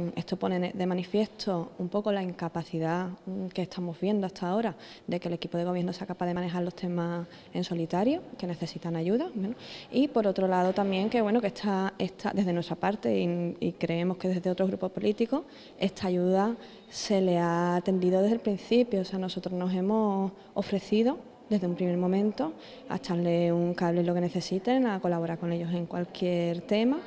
Mm, esto pone de manifiesto un poco la incapacidad mm, que estamos viendo hasta ahora de que el equipo de gobierno sea capaz de manejar los temas en solitario, que necesitan ayuda, y por otro lado también que bueno que está, desde nuestra parte y, creemos que desde otros grupos políticos esta ayuda se le ha atendido desde el principio, o sea nosotros nos hemos ofrecido desde un primer momento a echarle un cable lo que necesiten, a colaborar con ellos en cualquier tema.